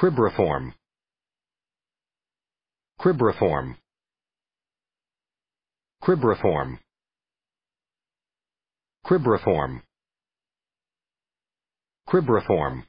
Cribriform. Cribriform. Cribriform. Cribriform. Cribriform.